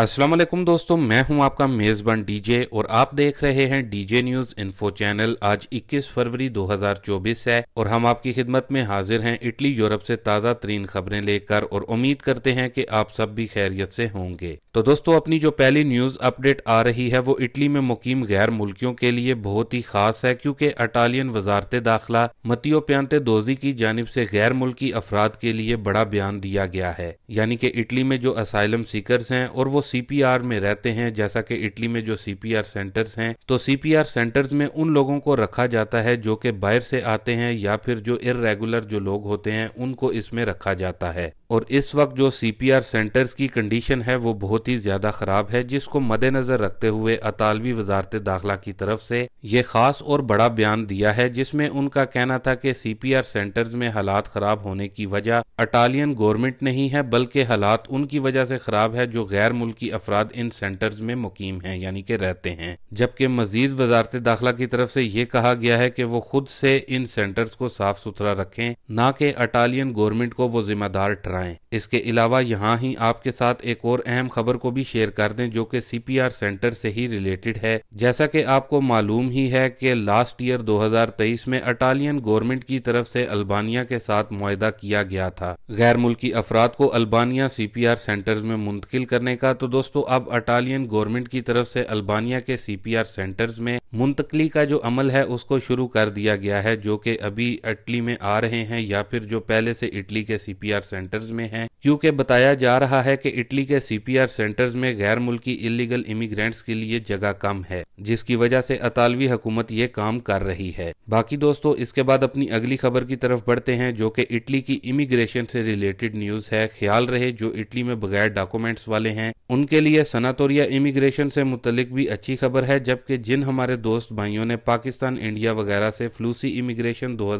अस्सलाम वालेकुम दोस्तों मैं हूं आपका मेज़बान डीजे और आप देख रहे हैं डीजे न्यूज़ इन्फो चैनल आज 21 फरवरी 2024 है और हम आपकी खिदमत में हाजिर हैं इटली यूरोप से ताज़ा तरीन खबरें लेकर और उम्मीद करते हैं कि आप सब भी खैरियत से होंगे तो दोस्तों अपनी जो पहली न्यूज़ अपडेट आ रही है वो इटली में मुकीम गैर मुल्कियों के लिए बहुत ही खास है क्योंकि अटालियन वजारत दाखिला मतियो प्यांते दोजी की जानब से गैर मुल्की अफराद के लिए बड़ा बयान दिया गया है यानी कि इटली में जो असाइलम सीकरस हैं और वो सीपीआर में रहते हैं जैसा कि इटली में जो सीपीआर सेंटर्स हैं तो सीपीआर सेंटर्स में उन लोगों को रखा जाता है जो कि बाहर से आते हैं या फिर जो इरेगुलर जो लोग होते हैं उनको इसमें रखा जाता है और इस वक्त जो आर सेंटर्स की कंडीशन है वो बहुत ही ज़्यादा ख़राब है जिसको मद्देनज़र रखते हुए अतालवी वजारत दाखिला की तरफ से ये ख़ास और बड़ा बयान दिया है जिसमें उनका कहना था कि आर सेंटर्स में हालात ख़राब होने की वजह अटालियन गवर्नमेंट नहीं है बल्कि हालात उनकी वजह से ख़राब है जो गैर मुल्की अफराद इन सेंटर्स में मुकीम हैं यानी कि रहते हैं जबकि मजीद वजारत दाखिला की तरफ से ये कहा गया है कि वो खुद से इन सेंटर्स को साफ सुथरा रखें ना कि अटालियन गवर्नमेंट को वो जिम्मेदार ठहरा कराएं इसके अलावा यहाँ ही आपके साथ एक और अहम खबर को भी शेयर कर दें जो कि सीपीआर सेंटर से ही रिलेटेड है जैसा कि आपको मालूम ही है कि लास्ट ईयर 2023 में अटालियन गवर्नमेंट की तरफ से अल्बानिया के साथ मुआदा किया गया था गैर मुल्की अफराद को अल्बानिया सीपीआर सेंटर में मुंतकिल करने का तो दोस्तों अब अटालियन गवर्नमेंट की तरफ से अल्बानिया के सीपीआर सेंटर्स में मुंतकली का जो अमल है उसको शुरू कर दिया गया है जो कि अभी इटली में आ रहे हैं या फिर जो पहले से इटली के सीपीआर सेंटर्स में हैं क्योंकि बताया जा रहा है कि इटली के सीपीआर सेंटर्स में गैर मुल्की इलीगल इमिग्रेंट्स के लिए जगह कम है जिसकी वजह से अतालवी हुकूमत ये काम कर रही है बाकी दोस्तों इसके बाद अपनी अगली खबर की तरफ बढ़ते हैं जो कि इटली की इमिग्रेशन से रिलेटेड न्यूज है ख्याल रहे जो इटली में बगैर डॉक्यूमेंट्स वाले हैं उनके लिए सनातोरिया इमिग्रेशन से मुतलिक भी अच्छी खबर है जबकि जिन हमारे दोस्त भाइयों ने पाकिस्तान इंडिया वगैरह से फ्लूसी इमिग्रेशन दो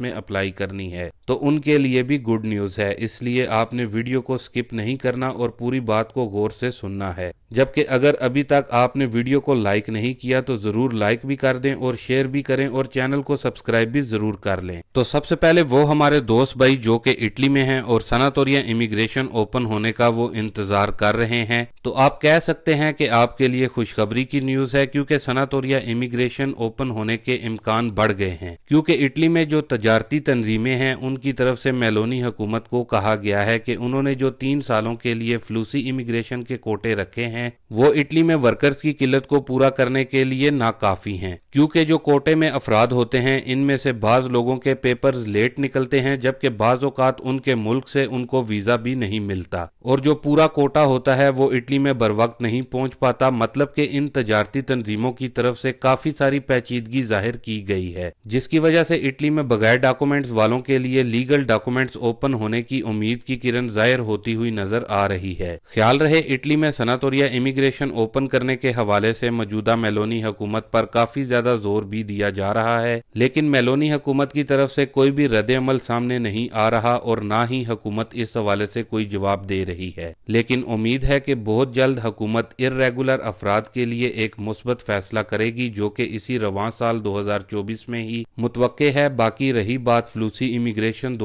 में अप्लाई करनी है तो उनके लिए भी गुड न्यूज है इसलिए आप आपने वीडियो को स्किप नहीं करना और पूरी बात को गौर से सुनना है जबकि अगर अभी तक आपने वीडियो को लाइक नहीं किया तो ज़रूर लाइक भी कर दें और शेयर भी करें और चैनल को सब्सक्राइब भी ज़रूर कर लें तो सबसे पहले वो हमारे दोस्त भाई जो कि इटली में हैं और सनातोरिया इमिग्रेशन ओपन होने का वो इंतज़ार कर रहे हैं तो आप कह सकते हैं कि आपके लिए खुशखबरी की न्यूज़ है क्योंकि सनातोरिया इमिग्रेशन ओपन होने के इम्कान बढ़ गए हैं क्योंकि इटली में जो तजारती तनजीमें हैं उनकी तरफ से मेलोनी हुकूमत को कहा गया है कि उन्होंने जो तीन सालों के लिए फ्लूसी इमिग्रेशन के कोटे रखे हैं हैं वो इटली में वर्कर्स की किल्लत को पूरा करने के लिए नाकाफी हैं क्योंकि जो कोटे में अफराद होते हैं इनमें से बाज लोगों के पेपर्स लेट निकलते हैं जबकि बाज उनके मुल्क से उनको वीजा भी नहीं मिलता और जो पूरा कोटा होता है वो इटली में बर वक्त नहीं पहुंच पाता मतलब के इन तजारती तंजीमों की तरफ से काफी सारी पैचीदगी जाहिर की गई है जिसकी वजह से इटली में बगैर डॉक्यूमेंट्स वालों के लिए लीगल डॉक्यूमेंट्स ओपन होने की उम्मीद की किरण जाहिर होती हुई नजर आ रही है ख्याल रहे इटली में सनातोरिया इमिग्रेशन ओपन करने के हवाले से मौजूदा मेलोनी हुकूमत पर काफ़ी ज़्यादा जोर भी दिया जा रहा है लेकिन मेलोनी हुकूमत की तरफ से कोई भी रद्द अमल सामने नहीं आ रहा और ना ही हुकूमत इस हवाले से कोई जवाब दे रही है लेकिन उम्मीद है कि बहुत जल्द हुकूमत इरेगुलर अफराद के लिए एक मुस्बत फैसला करेगी जो कि इसी रवा साल चौबीस में ही मुतव है बाकी रही बात फ्लूसी इमिग्रेशन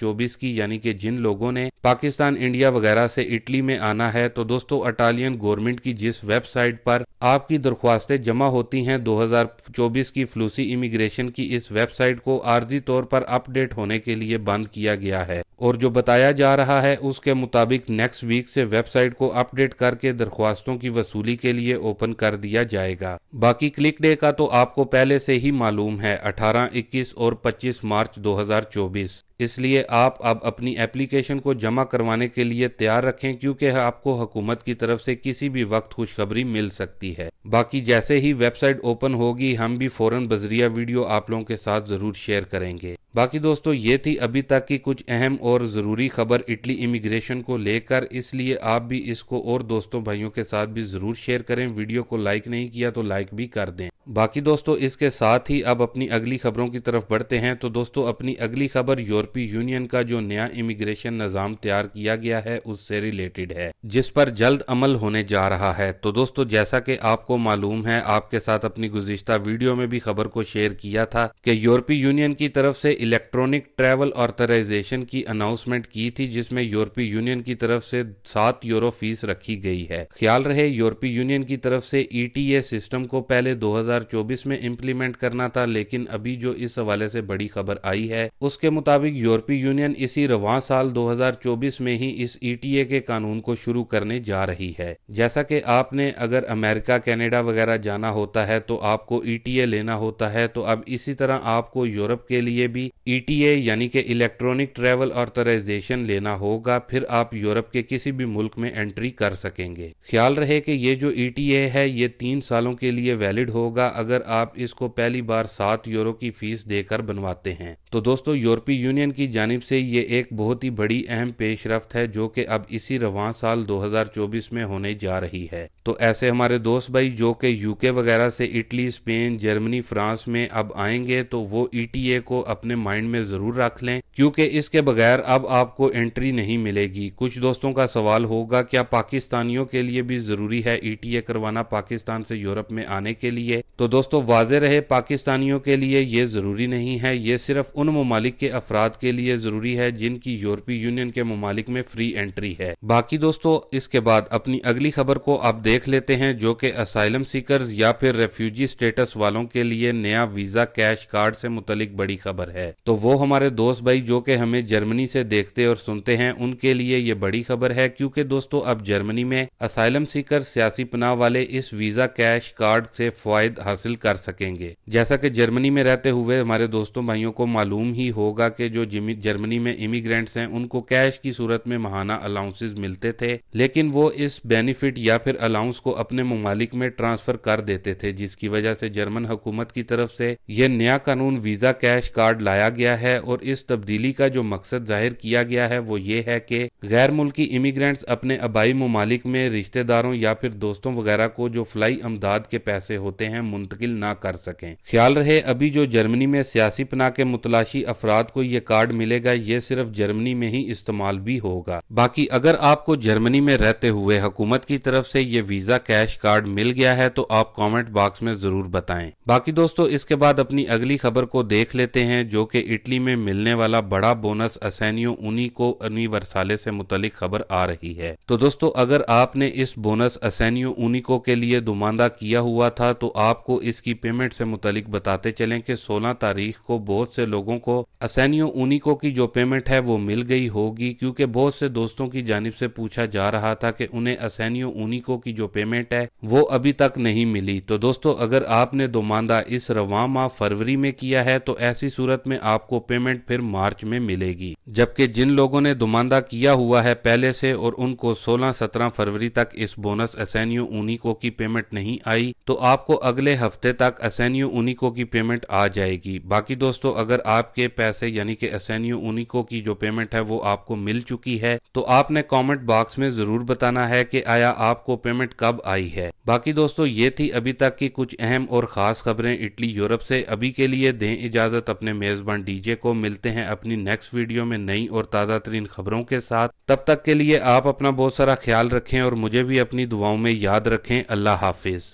चौबीस की यानी कि जिन लोगों ने पाकिस्तान इंडिया वगैरह से इटली में आना है तो दोस्तों अटालियन गवर्नमेंट गवर्नमेंट की जिस वेबसाइट पर आपकी दरख्वास्तें जमा होती हैं 2024 की फ्लूसी इमिग्रेशन की इस वेबसाइट को आर्जी तौर पर अपडेट होने के लिए बंद किया गया है और जो बताया जा रहा है उसके मुताबिक नेक्स्ट वीक से वेबसाइट को अपडेट करके दरख्वास्तों की वसूली के लिए ओपन कर दिया जाएगा बाकी क्लिक डे का तो आपको पहले से ही मालूम है 18, 21 और 25 मार्च 2024 इसलिए आप अब अपनी एप्लीकेशन को जमा करवाने के लिए तैयार रखें क्योंकि आपको हुकूमत की तरफ से किसी भी वक्त खुशखबरी मिल सकती है बाकी जैसे ही वेबसाइट ओपन होगी हम भी फौरन बजरिया वीडियो आप लोगों के साथ जरूर शेयर करेंगे बाकी दोस्तों ये थी अभी तक की कुछ अहम और और ज़रूरी खबर इटली इमिग्रेशन को लेकर इसलिए आप भी इसको और दोस्तों भाइयों के साथ भी ज़रूर शेयर करें वीडियो को लाइक नहीं किया तो लाइक भी कर दें बाकी दोस्तों इसके साथ ही अब अपनी अगली खबरों की तरफ बढ़ते हैं तो दोस्तों अपनी अगली खबर यूरोपीय यूनियन का जो नया इमिग्रेशन निज़ाम तैयार किया गया है उससे रिलेटेड है जिस पर जल्द अमल होने जा रहा है तो दोस्तों जैसा कि आपको मालूम है आपके साथ अपनी गुजश्ता वीडियो में भी खबर को शेयर किया था कि यूरोपीय यूनियन की तरफ से इलेक्ट्रॉनिक ट्रेवल ऑर्थराइजेशन की अनाउंसमेंट की थी जिसमें यूरोपीय यूनियन की तरफ से सात यूरो फीस रखी गई है ख्याल रहे यूरोपीय यूनियन की तरफ से ई e सिस्टम को पहले दो 2024 में इम्प्लीमेंट करना था लेकिन अभी जो इस हवाले से बड़ी खबर आई है उसके मुताबिक यूरोपीय यूनियन इसी रवा साल 2024 में ही इस ईटीए e के कानून को शुरू करने जा रही है जैसा कि आपने अगर अमेरिका कनाडा वगैरह जाना होता है तो आपको ईटीए e लेना होता है तो अब इसी तरह आपको यूरोप के लिए भी ईटीए e यानी कि इलेक्ट्रॉनिक ट्रेवल ऑर्थराइजेशन लेना होगा फिर आप यूरोप के किसी भी मुल्क में एंट्री कर सकेंगे ख्याल रहे कि ये जो ईटीए है ये तीन सालों के लिए वैलिड होगा ज़्यादा अगर आप इसको पहली बार सात यूरो की फीस देकर बनवाते हैं तो दोस्तों यूरोपीय यूनियन की जानब से ये एक बहुत ही बड़ी अहम पेशरफ है जो कि अब इसी रवान साल 2024 में होने जा रही है तो ऐसे हमारे दोस्त भाई जो कि यूके वगैरह से इटली स्पेन जर्मनी फ्रांस में अब आएंगे तो वो ई e को अपने माइंड में जरूर रख लें क्योंकि इसके बगैर अब आपको एंट्री नहीं मिलेगी कुछ दोस्तों का सवाल होगा क्या पाकिस्तानियों के लिए भी जरूरी है ई e करवाना पाकिस्तान से यूरोप में आने के लिए तो दोस्तों वाज रहे पाकिस्तानियों के लिए ये ज़रूरी नहीं है ये सिर्फ उन ममालिक के अफराद के लिए ज़रूरी है जिनकी यूरोपीय यूनियन के ममालिक में फ्री एंट्री है बाकी दोस्तों इसके बाद अपनी अगली खबर को आप देख लेते हैं जो कि असाइलम सीकर्स या फिर रेफ्यूजी स्टेटस वालों के लिए नया वीज़ा कैश कार्ड से मुतलिक बड़ी खबर है तो वो हमारे दोस्त भाई जो कि हमें जर्मनी से देखते और सुनते हैं उनके लिए ये बड़ी खबर है क्योंकि दोस्तों अब जर्मनी में असाइलम सीकर सियासी पनाह वाले इस वीज़ा कैश कार्ड से फायद हासिल कर सकेंगे जैसा कि जर्मनी में रहते हुए हमारे दोस्तों भाइयों को मालूम ही होगा कि जो जर्मनी में इमिग्रेंट्स हैं उनको कैश की सूरत में महाना अलाउंसेस मिलते थे लेकिन वो इस बेनिफिट या फिर अलाउंस को अपने ममालिक में ट्रांसफर कर देते थे जिसकी वजह से जर्मन हुकूमत की तरफ से यह नया कानून वीजा कैश कार्ड लाया गया है और इस तब्दीली का जो मकसद जाहिर किया गया है वो ये है कि गैर मुल्की इमिग्रेंट्स अपने आबाई ममालिक में रिश्तेदारों या फिर दोस्तों वगैरह को जो फ्लाई अमदाद के पैसे होते हैं मुंतकिल ना कर सकें ख्याल रहे अभी जो जर्मनी में सियासी पना के मुतलाशी अफराद को ये कार्ड मिलेगा ये सिर्फ जर्मनी में ही इस्तेमाल भी होगा बाकी अगर आपको जर्मनी में रहते हुए हुकूमत की तरफ से ये वीजा कैश कार्ड मिल गया है तो आप कमेंट बॉक्स में जरूर बताएं बाकी दोस्तों इसके बाद अपनी अगली खबर को देख लेते हैं जो कि इटली में मिलने वाला बड़ा बोनस असैनियो उन्हीं को अनिवर्साले से मुतलिक खबर आ रही है तो दोस्तों अगर आपने इस बोनस असैनियो उनिको के लिए दुमांदा किया हुआ था तो आप आपको इसकी पेमेंट से मुतलिक बताते चलें कि 16 तारीख को बहुत से लोगों को असैनियो ऊनिको की जो पेमेंट है वो मिल गई होगी क्योंकि बहुत से दोस्तों की जानब से पूछा जा रहा था कि उन्हें असैनियो ऊनिको की जो पेमेंट है वो अभी तक नहीं मिली तो दोस्तों अगर आपने दोमांदा इस रवा माह फरवरी में किया है तो ऐसी सूरत में आपको पेमेंट फिर मार्च में मिलेगी जबकि जिन लोगों ने दुमांदा किया हुआ है पहले से और उनको सोलह सत्रह फरवरी तक इस बोनस असैनियो ऊनिको की पेमेंट नहीं आई तो आपको अगले अगले हफ्ते तक एस एन यू उनिको की पेमेंट आ जाएगी बाकी दोस्तों अगर आपके पैसे यानी कि एस एन यू उनिको की जो पेमेंट है वो आपको मिल चुकी है तो आपने कमेंट बॉक्स में जरूर बताना है कि आया आपको पेमेंट कब आई है बाकी दोस्तों ये थी अभी तक की कुछ अहम और खास खबरें इटली यूरोप से अभी के लिए दें इजाजत अपने मेजबान डीजे को मिलते हैं अपनी नेक्स्ट वीडियो में नई और ताज़ा तरीन खबरों के साथ तब तक के लिए आप अपना बहुत सारा ख्याल रखें और मुझे भी अपनी दुआओं में याद रखें अल्लाह हाफिज